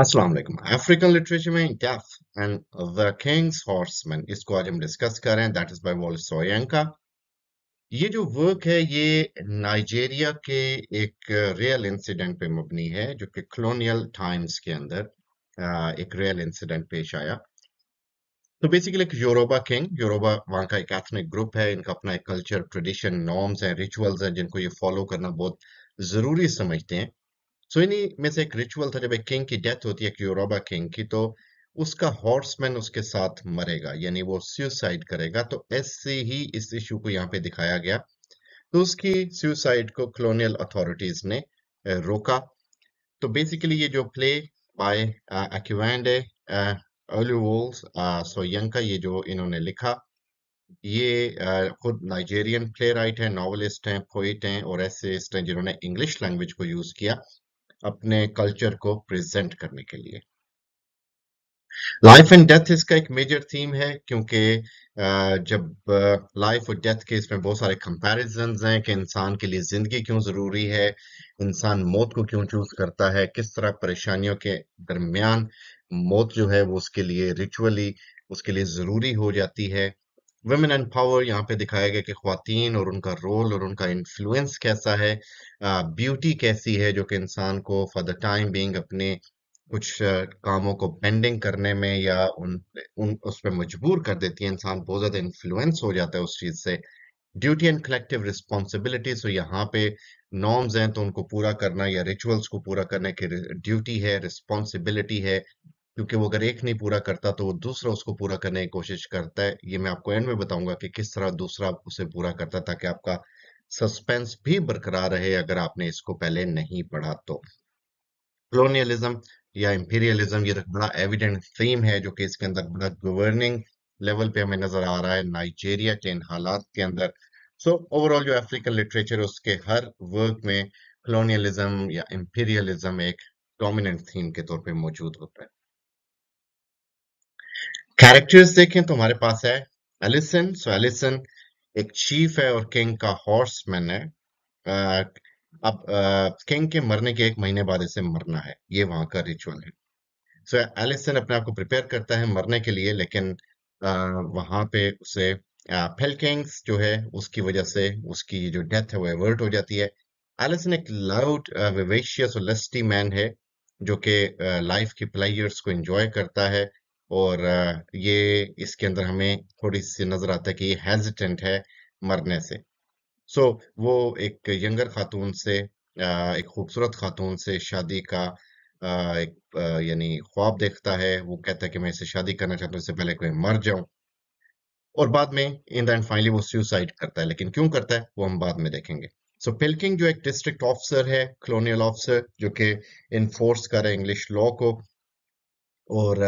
Aslam African literature में death and the king's horseman इसको आज हम डिस्कस कर रहे हैं that is by Wole Soyinka ये जो वर्क है ये नाइजेरिया के एक रियल uh, इंसिडेंट पे मबनी है जो कि कलोनियल टाइम्स के अंदर uh, एक रियल इंसिडेंट पेश आया तो बेसिकली एक योरोबा किंग योरोबा वहाँ का एक एथनिक ग्रुप है इनका अपना एक कल्चर ट्रेडिशन नॉर्म्स हैं रिचुअल्स हैं जिनको ये फॉलो करना बहुत ज़रूरी समझते हैं सो इन्हीं में से एक रिचुअल था जब एक किंग की डेथ होती है क्यूरोबा किंग की तो उसका हॉर्समैन उसके साथ मरेगा यानी वो सुसाइड करेगा तो ऐसे ही इस इशू को यहाँ पे दिखाया गया तो उसकी सुसाइड को कॉलोनियल अथॉरिटीज ने रोका तो बेसिकली ये जो प्ले बाय एक्वेंडे ओलिवोल्स सोयंका ये जो इन्होंने लिखा ये खुद नाइजेरियन प्ले राइट है नॉवलिस्ट हैं पोइट हैं और ऐसे हैं जिन्होंने इंग्लिश लैंग्वेज को यूज किया अपने कल्चर को प्रेजेंट करने के लिए लाइफ एंड डेथ इसका एक मेजर थीम है क्योंकि जब लाइफ और डेथ के इसमें बहुत सारे कंपैरिजन हैं कि इंसान के लिए जिंदगी क्यों जरूरी है इंसान मौत को क्यों चूज करता है किस तरह परेशानियों के दरमियान मौत जो है वो उसके लिए रिचुअली उसके लिए जरूरी हो जाती है वुमेन एंड पावर यहाँ पे दिखाया गया कि खातन और उनका रोल और उनका इन्फ्लुएंस कैसा है ब्यूटी कैसी है जो कि इंसान को फॉर द टाइम बींग अपने कुछ कामों को पेंडिंग करने में या उन, उन उस पर मजबूर कर देती है इंसान बहुत ज़्यादा इन्फ्लुएंस हो जाता है उस चीज़ से duty and collective responsibility so यहाँ पे नॉर्म्स हैं तो उनको पूरा करना या रिचुअल्स को पूरा करने की ड्यूटी है रिस्पॉन्सिबिलिटी है क्योंकि वो अगर एक नहीं पूरा करता तो वो दूसरा उसको पूरा करने की कोशिश करता है ये मैं आपको एंड में बताऊंगा कि किस तरह दूसरा उसे पूरा करता है ताकि आपका सस्पेंस भी बरकरार रहे अगर आपने इसको पहले नहीं पढ़ा तो कलोनियलिज्म या इंपीरियलिज्म ये तो बड़ा एविडेंट थीम है जो कि इसके अंदर बड़ा गवर्निंग लेवल पे हमें नजर आ रहा है नाइजेरिया के इन हालात के अंदर सो so, ओवरऑल जो अफ्रीकन लिटरेचर उसके हर वर्क में कलोनियलिज्म या इंपीरियलिज्म एक डोमिनेंट थीम के तौर पे मौजूद होता है कैरेक्टर्स देखें तो हमारे पास है एलिसन सो एलिसन एक चीफ है और किंग का हॉर्समैन है आ, अब किंग के मरने के एक महीने बाद इसे मरना है ये वहां का रिचुअल है सो so, एलिसन अपने आप को प्रिपेयर करता है मरने के लिए लेकिन आ, वहां पे उसे फेलकिंग्स जो है उसकी वजह से उसकी जो डेथ है वो एवर्ट हो जाती है एलिसन एक लाउड विवेशियस और लस्टी मैन है जो कि लाइफ की प्लेयर्स को एंजॉय करता है और ये इसके अंदर हमें थोड़ी सी नज़र आता है कि ये हेजिटेंट है मरने से सो so, वो एक यंगर खातून से एक खूबसूरत खातून से शादी का एक यानी ख्वाब देखता है वो कहता है कि मैं इसे शादी करना चाहता हूँ इससे पहले कोई मर जाऊं और बाद में इन द एंड फाइनली वो सुसाइड करता है लेकिन क्यों करता है वो हम बाद में देखेंगे सो so, पिल्किंग जो एक डिस्ट्रिक्ट ऑफिसर है कलोनियल ऑफिसर जो कि इन्फोर्स कर रहे इंग्लिश लॉ को और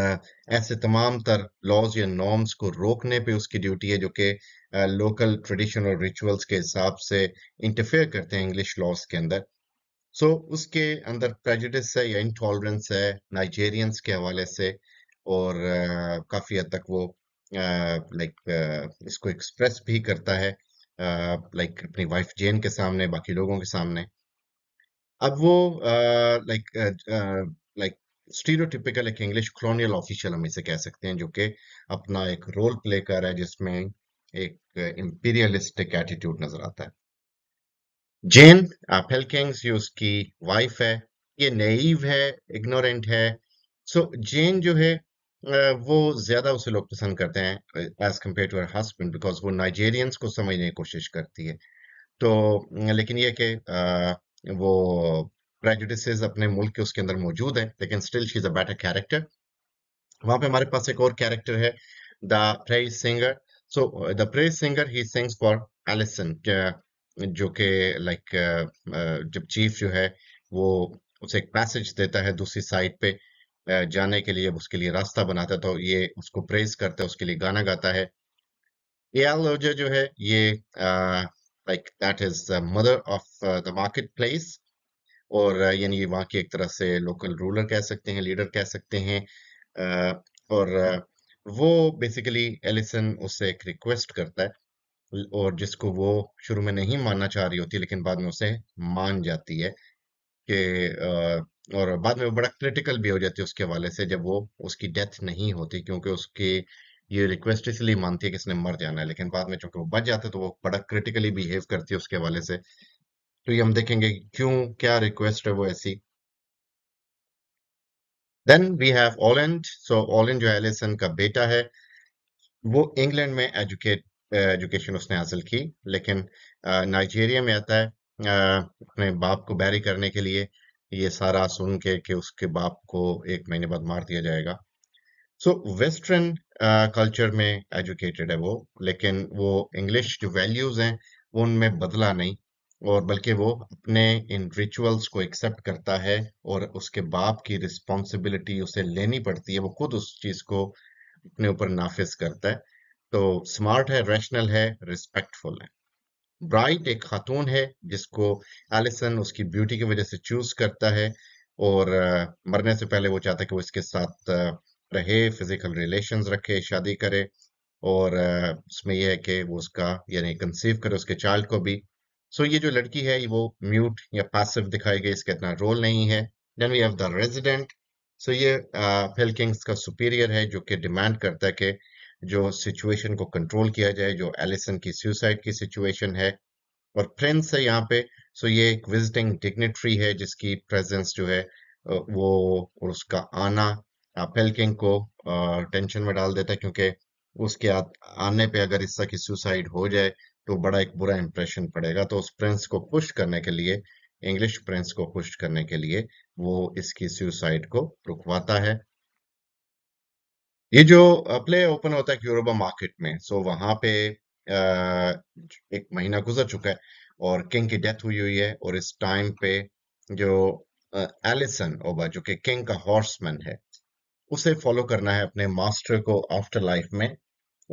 ऐसे तमाम तर लॉज या नॉर्म्स को रोकने पे उसकी ड्यूटी है जो कि लोकल ट्रेडिशन और रिचुअल्स के हिसाब से इंटरफेयर करते हैं इंग्लिश लॉज के अंदर सो so, उसके अंदर प्रेजिडिस है या इंटॉलरेंस है नाइजेरियंस के हवाले से और काफ़ी हद तक वो लाइक इसको एक्सप्रेस भी करता है लाइक अपनी वाइफ जेन के सामने बाकी लोगों के सामने अब वो लाइक लाइक स्टीरियोटिपिकल एक इंग्लिश कॉलोनियल ऑफिशियल हम इसे कह सकते हैं जो कि अपना एक रोल प्ले कर रहा है जिसमें एक इंपीरियलिस्टिक एटीट्यूड नजर आता है जेन एपल किंग्स ये उसकी वाइफ है ये नईव है इग्नोरेंट है सो so, जेन जो है वो ज्यादा उसे लोग पसंद करते हैं एज कम्पेयर टू हर हस्बैंड बिकॉज वो नाइजेरियंस को समझने की कोशिश करती है तो लेकिन ये कि वो प्रेजुडिस अपने मुल्क के उसके अंदर मौजूद हैं लेकिन still she is a better character वहां पे हमारे पास एक और कैरेक्टर है the praise singer so the praise singer he sings for Elesin जो के लाइक uh, uh, जब चीफ जो है वो उसे एक मैसेज देता है दूसरी साइड पे uh, जाने के लिए उसके लिए रास्ता बनाता तो ये उसको प्रेज करता है उसके लिए गाना गाता है जो है ये like that is mother of the market place और यानी वहाँ के एक तरह से लोकल रूलर कह सकते हैं लीडर कह सकते हैं और वो बेसिकली एलिसन उससे एक रिक्वेस्ट करता है और जिसको वो शुरू में नहीं मानना चाह रही होती लेकिन बाद में उसे मान जाती है कि और बाद में वो बड़ा क्रिटिकल भी हो जाती है उसके हवाले से जब वो उसकी डेथ नहीं होती क्योंकि उसके ये रिक्वेस्ट इसलिए मानती है कि इसने मर जाना है लेकिन बाद में चूंकि वो बच जाता है तो वो बड़ा क्रिटिकली बिहेव करती है उसके हवाले से तो ये हम देखेंगे क्यों क्या रिक्वेस्ट है वो ऐसी then we have Olunde so Olunde जो एलिसन का बेटा है वो इंग्लैंड में एजुकेट एजुकेशन uh, उसने हासिल की लेकिन नाइजीरिया uh, में आता है uh, अपने बाप को बैरी करने के लिए ये सारा सुन के कि उसके बाप को एक महीने बाद मार दिया जाएगा सो वेस्टर्न कल्चर में एजुकेटेड है वो लेकिन वो इंग्लिश जो वैल्यूज हैं वो उनमें बदला नहीं और बल्कि वो अपने इन रिचुअल्स को एक्सेप्ट करता है और उसके बाप की रिस्पॉन्सिबिलिटी उसे लेनी पड़ती है वो खुद उस चीज को अपने ऊपर नाफिज करता है तो स्मार्ट है रैशनल है रिस्पेक्टफुल है ब्राइट एक खातून है जिसको एलिसन उसकी ब्यूटी की वजह से चूज करता है और मरने से पहले वो चाहता है कि वो इसके साथ रहे फिजिकल रिलेशन रखे शादी करे और उसमें यह है कि वो उसका यानी कंसीव करे उसके चाइल्ड को भी सो so, ये जो लड़की है वो म्यूट या पासिव दिखाई गई इसका इतना रोल नहीं है then we have the resident so ये फेल किंग्स का सुपीरियर है जो कि डिमांड करता है कि जो सिचुएशन को कंट्रोल किया जाए जो एलिसन की सुसाइड की सिचुएशन है और प्रिंस है यहाँ पे सो ये एक विजिटिंग डिग्नेटरी है जिसकी प्रेजेंस जो है वो और उसका आना पेलकिंग को टेंशन में डाल देता है क्योंकि उसके आने पे अगर इस तरह की सुसाइड हो जाए तो बड़ा एक बुरा इंप्रेशन पड़ेगा तो उस प्रिंस को पुश करने के लिए इंग्लिश प्रिंस को पुश करने के लिए वो इसकी सुसाइड को रुकवाता है ये जो प्ले ओपन होता है यूरोबा मार्केट में सो वहां पे एक महीना गुजर चुका है और किंग की डेथ हुई हुई है और इस टाइम पे जो एलिसन ओबा जो कि किंग का हॉर्समैन है उसे फॉलो करना है अपने मास्टर को आफ्टर लाइफ में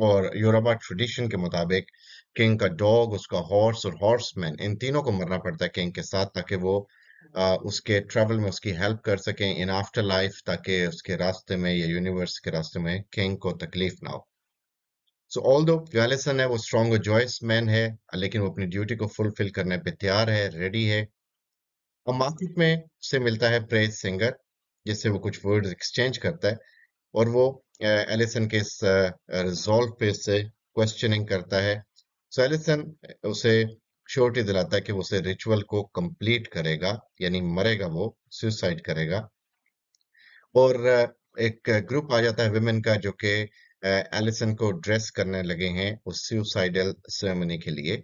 और यूरोबा ट्रेडिशन के मुताबिक किंग का डॉग उसका हॉर्स और हॉर्समैन इन तीनों को मरना पड़ता है किंग के साथ ताकि वो आ, उसके ट्रेवल में उसकी हेल्प कर सकें इन आफ्टर लाइफ ताकि उसके रास्ते में या यूनिवर्स के रास्ते में किंग को तकलीफ ना हो सो ऑल दो व्यालेसन है वो स्ट्रॉन्ग और जॉयस मैन है लेकिन वो अपनी ड्यूटी को फुलफिल करने पर तैयार है रेडी है और मार्केट में से मिलता है प्रेज सिंगर जिससे वो कुछ वर्ड्स एक्सचेंज करता है और वो एलिसन के इस रिजॉल्व पे से क्वेश्चनिंग करता है सैलिसन उसे श्योरिटी दिलाता है कि उसे रिचुअल को कंप्लीट करेगा यानी मरेगा वो सुसाइड करेगा और uh, एक ग्रुप आ जाता है विमेन का जो कि एलिसन uh, को ड्रेस करने लगे हैं उस सुसाइडल सेरेमनी के लिए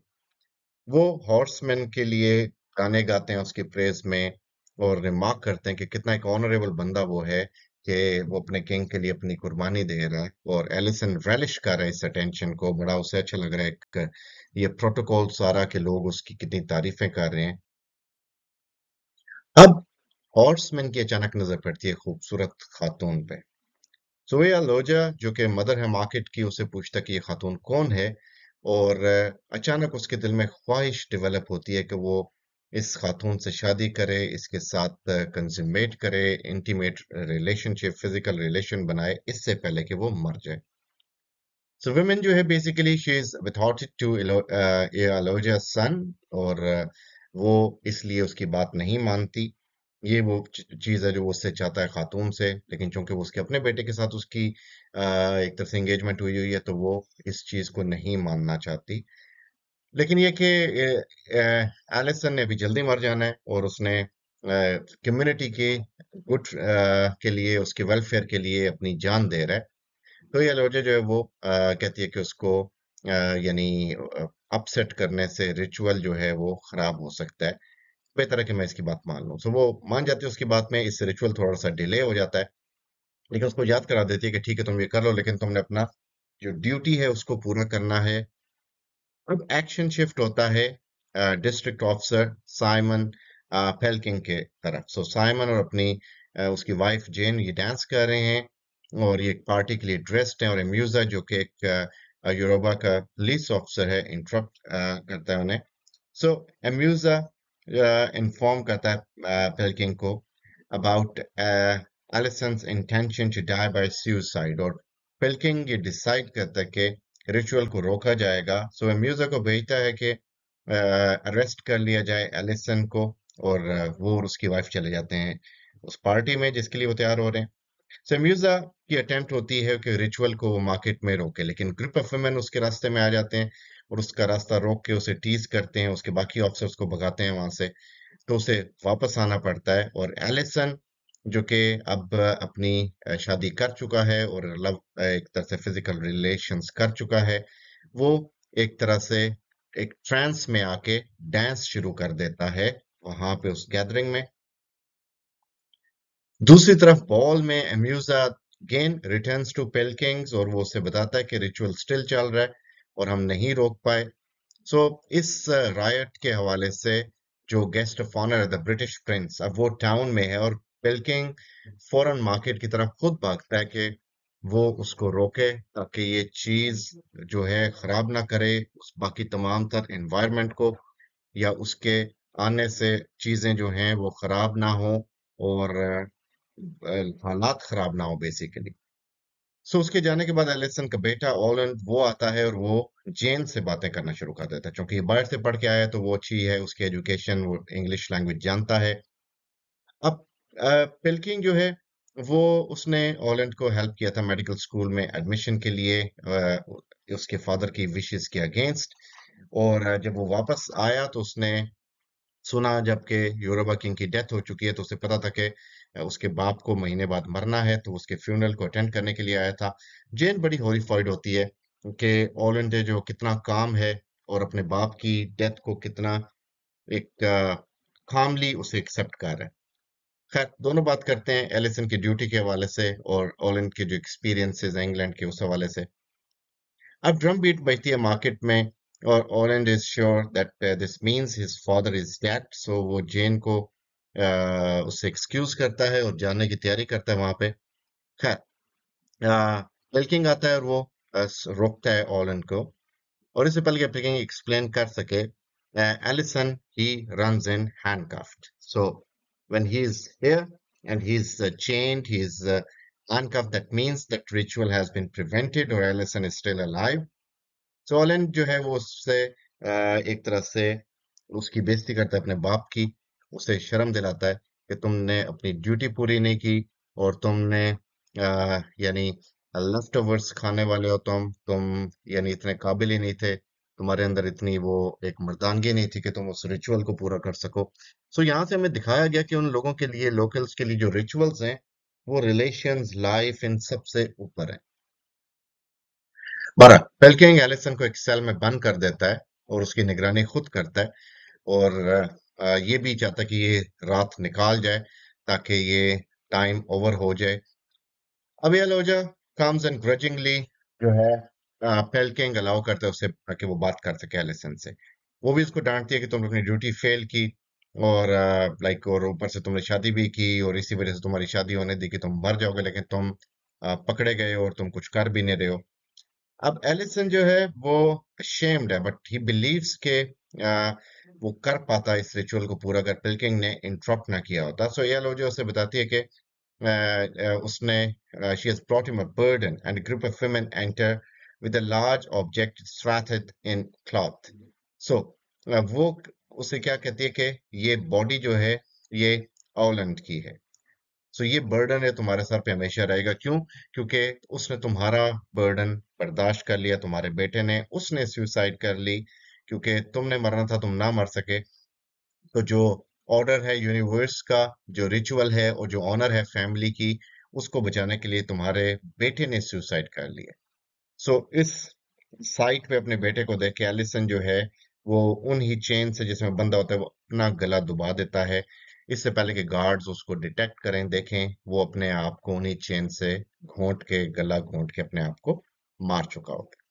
वो हॉर्समैन के लिए गाने गाते हैं उसकी प्रेज में और रिमार्क करते हैं कि कितना एक ऑनरेबल बंदा वो है कि वो अपने किंग के लिए अपनी कुर्बानी दे रहा है और एलिसन रेलिश कर रहा है इस अटेंशन को बड़ा उसे अच्छा लग रहा है एक ये प्रोटोकॉल सारा के लोग उसकी कितनी तारीफें कर रहे हैं अब हॉर्समैन की अचानक नजर पड़ती है खूबसूरत खातून पे सोया लोजा जो कि मदर है मार्केट की उसे पूछता कि ये खातून कौन है और अचानक उसके दिल में ख्वाहिश डेवलप होती है कि वो इस खातून से शादी करे इसके साथ कंज्यूमेट करे इंटीमेट रिलेशनशिप फिजिकल रिलेशन बनाए इससे पहले कि वो मर जाए सो वुमेन जो है बेसिकली शी इज विथॉटेड टू एलोजा सन और वो इसलिए उसकी बात नहीं मानती ये वो चीज़ है जो वो उससे चाहता है खातून से लेकिन चूंकि वो उसके अपने बेटे के साथ उसकी एक तरफ से इंगेजमेंट हुई हुई है तो वो इस चीज़ को नहीं मानना चाहती लेकिन ये कि एलिसन ने भी जल्दी मर जाना है और उसने कम्युनिटी के गुड के लिए उसके वेलफेयर के लिए अपनी जान दे रहा है तो ये लोजा जो है वो आ, कहती है कि उसको यानी अपसेट करने से रिचुअल जो है वो खराब हो सकता है बेहतर तो है कि मैं इसकी बात मान लूँ सो तो वो मान जाती है उसकी बात में इस रिचुअल थोड़ा सा डिले हो जाता है लेकिन उसको याद करा देती है कि ठीक है तुम ये कर लो लेकिन तुमने अपना जो ड्यूटी है उसको पूरा करना है अब एक्शन शिफ्ट होता है डिस्ट्रिक्ट ऑफिसर साइमन फेल्किंग के तरफ सो so, साइमन और अपनी uh, उसकी वाइफ जेन ये डांस कर रहे हैं और ये पार्टी के लिए ड्रेस्ड है और एम्यूजा जो कि एक यूरोबा uh, का पुलिस ऑफिसर है इंटरप्ट uh, करता है उन्हें सो एम्यूजा इन्फॉर्म करता है फेल्किंग को about Elesin intention to die by suicide और फेल्किंग ये डिसाइड करता है कि रिचुअल को रोका जाएगा सो so, म्यूजा को भेजता है कि अरेस्ट कर लिया जाए एलिसन को और वो और उसकी वाइफ चले जाते हैं उस पार्टी में जिसके लिए वो तैयार हो रहे हैं सो so, म्यूजा की अटेम्प्ट होती है कि रिचुअल को वो मार्केट में रोके लेकिन ग्रुप ऑफ वेमेन उसके रास्ते में आ जाते हैं और उसका रास्ता रोक के उसे टीज करते हैं उसके बाकी ऑफिसर्स को भगाते हैं वहां से तो उसे वापस आना पड़ता है और एलिसन जो कि अब अपनी शादी कर चुका है और लव एक तरह से फिजिकल रिलेशंस कर चुका है वो एक तरह से एक ट्रांस में आके डांस शुरू कर देता है वहां पे उस गैदरिंग में दूसरी तरफ बॉल में Amusa again returns to Pilkings और वो उसे बताता है कि रिचुअल स्टिल चल रहा है और हम नहीं रोक पाए सो so, इस रायट के हवाले से जो गेस्ट ऑफ ऑनर है द ब्रिटिश प्रिंस अब वो टाउन में है और बैंकिंग फॉरन मार्केट की तरफ खुद भागता है कि वो उसको रोके ताकि ये चीज जो है खराब ना करे उस बाकी तमाम तर इन्वायरमेंट को या उसके आने से चीजें जो हैं वो खराब ना हो और हालात खराब ना हो बेसिकली सो so, उसके जाने के बाद एलिसन का बेटा ओलैंड वो आता है और वो जेन से बातें करना शुरू कर देता है क्योंकि ये बाहर से पढ़ के आया तो वो अच्छी है उसकी एजुकेशन वो इंग्लिश लैंग्वेज जानता है अब पिल्किंग जो है वो उसने ओलैंड को हेल्प किया था मेडिकल स्कूल में एडमिशन के लिए उसके फादर की विशेष के अगेंस्ट और जब वो वापस आया तो उसने सुना जबकि यूरोबा किंग की डेथ हो चुकी है तो उसे पता था कि उसके बाप को महीने बाद मरना है तो उसके फ्यूनरल को अटेंड करने के लिए आया था जेन बड़ी हॉरीफाइड होती है कि ओलैंड जो कितना काम है और अपने बाप की डेथ को कितना एक कामली उसे एक्सेप्ट कर रहा है खैर दोनों बात करते हैं एलिसन की ड्यूटी के हवाले से और ओलैंड के जो एक्सपीरियंसेस हैं इंग्लैंड के उस हवाले से अब ड्रम बीट बजती है मार्केट में और Olunde is sure that this means his father is dead so वो जेन को uh, उससे एक्सक्यूज करता है और जाने की तैयारी करता है वहां पे खैर विल्किंग uh, आता है और वो uh, रोकता है ओलैंड को और इससे पहले विल्किंग एक्सप्लेन कर सके Elesin he run in handcuffed so when he's here and he's uh, chained, he's uh, uncuffed, that means that ritual has been prevented or Ellison is still alive. सोलन जो है वो उससे एक तरह से उसकी बेइज्जती करता है अपने बाप की उसे शर्म दिलाता है कि तुमने अपनी ड्यूटी पूरी नहीं की और तुमने यानी लेफ्ट ओवर्स खाने वाले हो तुम तुम यानी इतने काबिल ही नहीं थे तुम्हारे अंदर इतनी वो एक मर्दानगी नहीं थी कि तुम उस रिचुअल को पूरा कर सको सो so, यहाँ से हमें दिखाया गया कि उन लोगों के लिए लोकल्स के लिए जो रिचुअल्स हैं वो रिलेशन लाइफ इन सबसे ऊपर है बारह पेलकिंग एलिसन को एक सेल में बंद कर देता है और उसकी निगरानी खुद करता है और ये भी चाहता कि ये रात निकाल जाए ताकि ये टाइम ओवर हो जाए अब ये लोजा कम्स एंड ग्रजिंगली जो है पेलकिंग अलाउ करते हैं उससे कि वो बात कर सके एलिसन से वो भी उसको डांटती है कि तुम लोग ने ड्यूटी फेल की और लाइक और ऊपर से तुमने शादी भी की और इसी वजह से तुम्हारी शादी होने दी कि तुम मर जाओगे लेकिन तुम पकड़े गए और तुम कुछ कर भी नहीं रहे हो अब एलिसन जो है वो शेम्ड है बट ही बिलीव्स के वो कर पाता इस रिचुअल को पूरा अगर पिल्किंग ने इंटरप्ट ना किया होता सो ये लोग जो उसे बताती है कि उसने she has brought him a burden and group of women enter with a large object swathed in cloth so वो उसे क्या कहती है कि ये बॉडी जो है ये ओलैंड की है सो so, ये बर्डन है तुम्हारे सर पे हमेशा रहेगा क्यों क्योंकि उसने तुम्हारा बर्डन बर्दाश्त कर लिया तुम्हारे बेटे ने उसने सुसाइड कर ली क्योंकि तुमने मरना था तुम ना मर सके तो जो ऑर्डर है यूनिवर्स का जो रिचुअल है और जो ऑनर है फैमिली की उसको बचाने के लिए तुम्हारे बेटे ने सुसाइड कर लिया सो इस साइट पे अपने बेटे को देख के एलिसन जो है वो उन ही चेन से जिसमें बंदा होता है वो अपना गला दुबा देता है इससे पहले कि गार्ड्स उसको डिटेक्ट करें देखें वो अपने आप को उन्हीं चेन से घोंट के गला घोंट के अपने आप को मार चुका होता है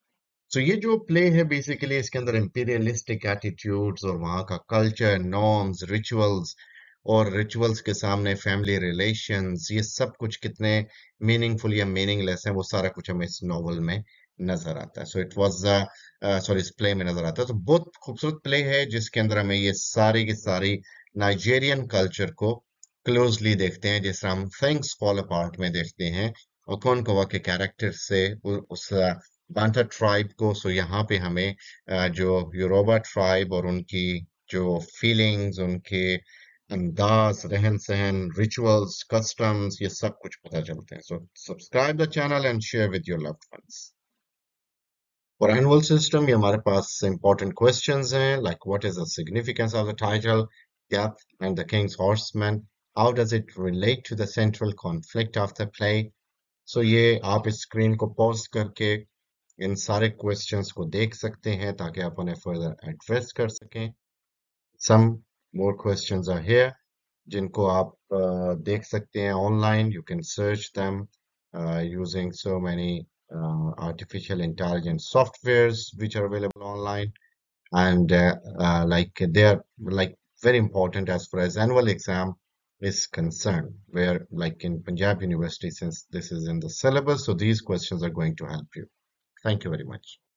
सो so, ये जो प्ले है बेसिकली इसके अंदर इम्पीरियलिस्टिक एटीट्यूड्स और वहां का कल्चर नॉर्म्स रिचुअल्स और रिचुअल्स के सामने फैमिली रिलेशन ये सब कुछ कितने मीनिंगफुल या मीनिंगलेस है वो सारा कुछ हमें इस नॉवल में नजर आता है सो इट वॉज सॉरी इस प्ले में नजर आता है तो बहुत खूबसूरत प्ले है जिसके अंदर हमें ये सारी की सारी नाइजेरियन कल्चर को क्लोजली देखते हैं जिस तरह हम थिंग्स फॉल अपार्ट में देखते हैं कौन कोवा के कैरेक्टर से उस बांटा uh, ट्राइब को सो यहाँ पे हमें uh, जो यूरोबा ट्राइब और उनकी जो फीलिंग्स उनके अंदाज रहन सहन रिचुअल्स कस्टम्स ये सब कुछ पता चलते हैं so subscribe the channel and share with your loved ones for annual system ये हमारे पास इंपॉर्टेंट क्वेश्चन हैं like what is the significance of the title Death and the King's Horseman how does it relate to the central conflict of the play so ये आप screen को pause करके इन सारे questions को देख सकते हैं ताकि आप उन्हें फर्दर एड्रेस कर सकें सम more questions are here जिनको आप uh, देख online you can search them using so many artificial intelligence softwares which are available online and like they are like very important as far as annual exam is concerned where like in Punjab University since this is in the syllabus so these questions are going to help you thank you very much